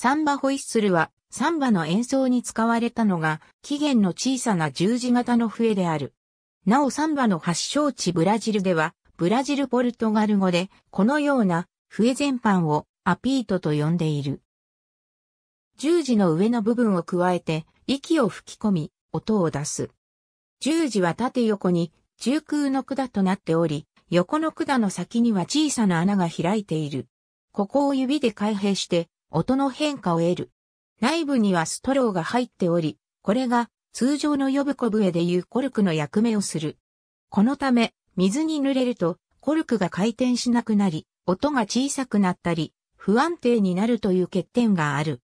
サンバホイッスルは、サンバの演奏に使われたのが、起源の小さな十字型の笛である。なおサンバの発祥地ブラジルでは、ブラジルポルトガル語で、このような笛全般をアピートと呼んでいる。十字の上の部分を加えて、息を吹き込み、音を出す。十字は縦横に、中空の管となっており、横の管の先には小さな穴が開いている。ここを指で開閉して、音の変化を得る。内部にはストローが入っており、これが通常の呼ぶ小笛でいうコルクの役目をする。このため、水に濡れるとコルクが回転しなくなり、音が小さくなったり、不安定になるという欠点がある。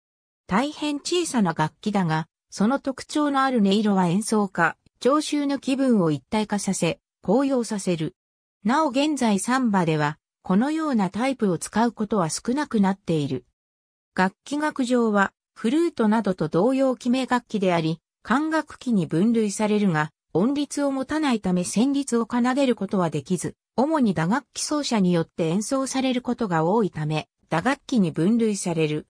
大変小さな楽器だが、その特徴のある音色は演奏家、聴衆の気分を一体化させ、高揚させる。なお現在サンバでは、このようなタイプを使うことは少なくなっている。楽器学上は、フルートなどと同様記名楽器であり、管楽器に分類されるが、音律を持たないため旋律を奏でることはできず、主に打楽器奏者によって演奏されることが多いため、打楽器に分類される。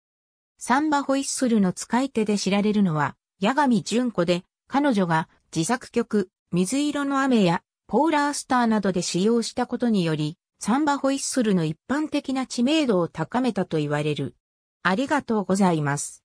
サンバホイッスルの使い手で知られるのは、矢上純子で、彼女が自作曲、水色の雨や、ポーラースターなどで使用したことにより、サンバホイッスルの一般的な知名度を高めたと言われる。ありがとうございます。